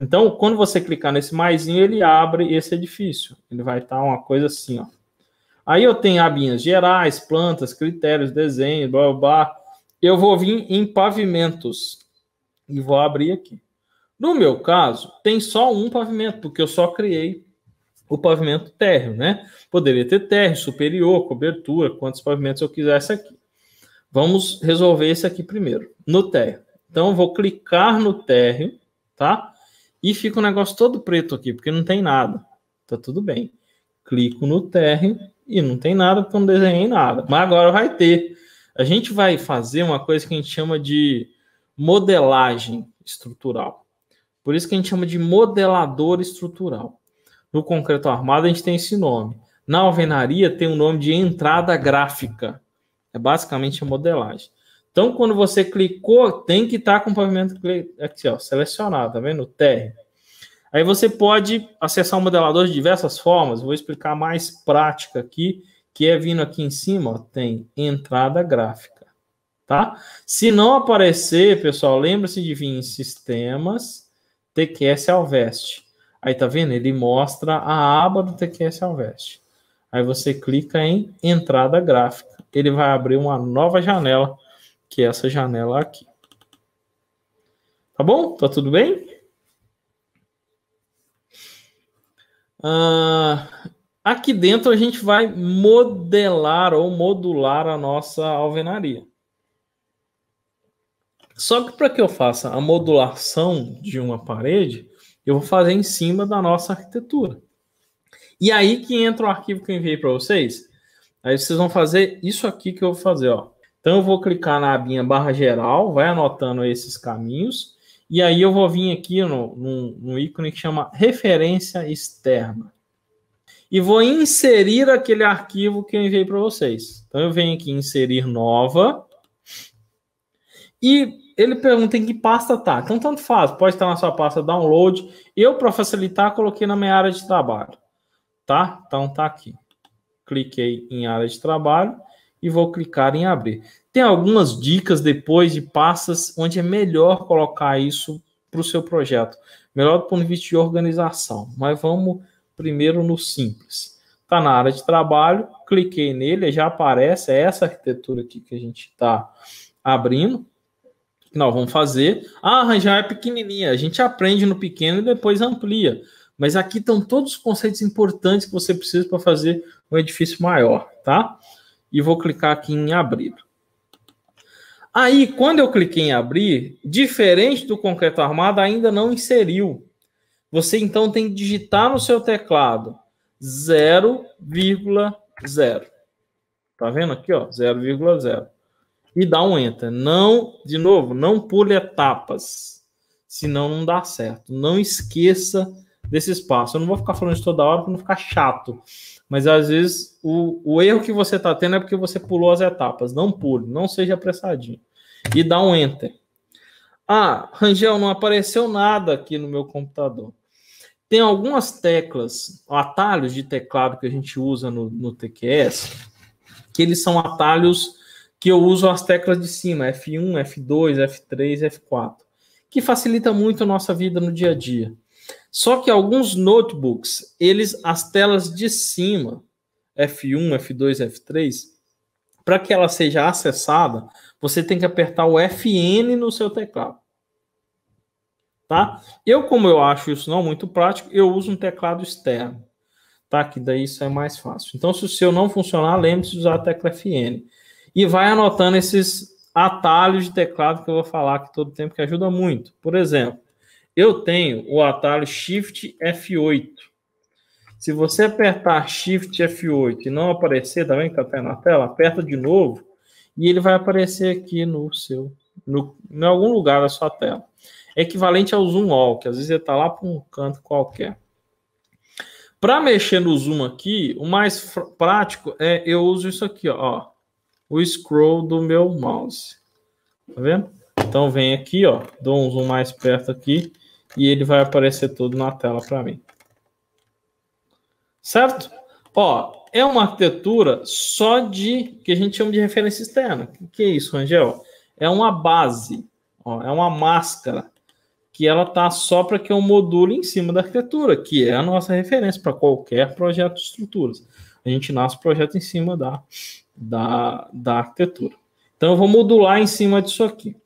Então, quando você clicar nesse mais, ele abre esse edifício. Ele vai estar uma coisa assim, ó. Aí eu tenho abinhas gerais, plantas, critérios, desenho, blá, blá, blá. Eu vou vir em pavimentos e vou abrir aqui. No meu caso, tem só um pavimento, porque eu só criei o pavimento térreo, né? Poderia ter térreo, superior, cobertura, quantos pavimentos eu quisesse aqui. Vamos resolver esse aqui primeiro, no térreo. Então, eu vou clicar no térreo, tá? E fica o um negócio todo preto aqui, porque não tem nada. Tá tudo bem. Clico no TR e não tem nada, porque eu não desenhei nada. Mas agora vai ter. A gente vai fazer uma coisa que a gente chama de modelagem estrutural. Por isso que a gente chama de modelador estrutural. No concreto armado, a gente tem esse nome. Na alvenaria, tem o um nome de entrada gráfica. É basicamente a modelagem. Então, quando você clicou, tem que estar tá com o pavimento aqui, ó, selecionado, tá vendo? O TR. Aí você pode acessar o modelador de diversas formas. Vou explicar mais prática aqui, que é vindo aqui em cima, ó, tem entrada gráfica, tá? Se não aparecer, pessoal, lembra-se de vir em sistemas, TQS Alvest. Aí tá vendo? Ele mostra a aba do TQS Alvest. Aí você clica em entrada gráfica. Ele vai abrir uma nova janela que é essa janela aqui. Tá bom? Tá tudo bem? Uh, aqui dentro a gente vai modelar ou modular a nossa alvenaria. Só que para que eu faça a modulação de uma parede, eu vou fazer em cima da nossa arquitetura. E aí que entra o arquivo que eu enviei para vocês. Aí vocês vão fazer isso aqui que eu vou fazer, ó. Então eu vou clicar na abinha barra geral, vai anotando esses caminhos, e aí eu vou vir aqui no, no, no ícone que chama referência externa. E vou inserir aquele arquivo que eu enviei para vocês. Então eu venho aqui inserir nova. E ele pergunta em que pasta tá. Então, tanto faz, pode estar na sua pasta download. Eu, para facilitar, coloquei na minha área de trabalho. Tá? Então, tá aqui. Cliquei em área de trabalho e vou clicar em abrir. Tem algumas dicas depois de passas onde é melhor colocar isso para o seu projeto. Melhor do ponto de vista de organização. Mas vamos primeiro no simples. Está na área de trabalho, cliquei nele, já aparece é essa arquitetura aqui que a gente está abrindo. nós vamos fazer. Ah, arranjar é pequenininha. A gente aprende no pequeno e depois amplia. Mas aqui estão todos os conceitos importantes que você precisa para fazer um edifício maior, tá? e vou clicar aqui em abrir. Aí, quando eu cliquei em abrir, diferente do concreto armado, ainda não inseriu. Você então tem que digitar no seu teclado 0,0. Tá vendo aqui, ó, 0,0. E dá um enter. Não, de novo, não pule etapas, senão não dá certo. Não esqueça desse espaço. Eu não vou ficar falando isso toda hora para não ficar chato. Mas às vezes o, o erro que você está tendo é porque você pulou as etapas. Não pule, não seja apressadinho. E dá um enter. Ah, Rangel, não apareceu nada aqui no meu computador. Tem algumas teclas, atalhos de teclado que a gente usa no, no TQS, que eles são atalhos que eu uso as teclas de cima, F1, F2, F3, F4, que facilita muito a nossa vida no dia a dia. Só que alguns notebooks, eles as telas de cima, F1, F2, F3, para que ela seja acessada, você tem que apertar o FN no seu teclado. Tá? Eu, como eu acho isso não muito prático, eu uso um teclado externo. Tá? Que daí isso é mais fácil. Então, se o seu não funcionar, lembre-se de usar a tecla FN. E vai anotando esses atalhos de teclado que eu vou falar aqui todo tempo, que ajuda muito. Por exemplo, eu tenho o atalho Shift F8. Se você apertar Shift F8 e não aparecer, também tá que tá na tela, aperta de novo e ele vai aparecer aqui no seu, no, em algum lugar da sua tela. É equivalente ao zoom all, que às vezes ele está lá para um canto qualquer. Para mexer no zoom aqui, o mais prático é eu uso isso aqui, ó, o scroll do meu mouse. Tá vendo? Então vem aqui, ó, dou um zoom mais perto aqui e ele vai aparecer tudo na tela para mim. Certo? Ó, é uma arquitetura só de que a gente chama de referência externa. O que é isso, Rangel? É uma base, ó, é uma máscara que ela tá só para que eu module em cima da arquitetura, que é a nossa referência para qualquer projeto de estruturas. A gente nasce projeto em cima da, da, da arquitetura. Então eu vou modular em cima disso aqui.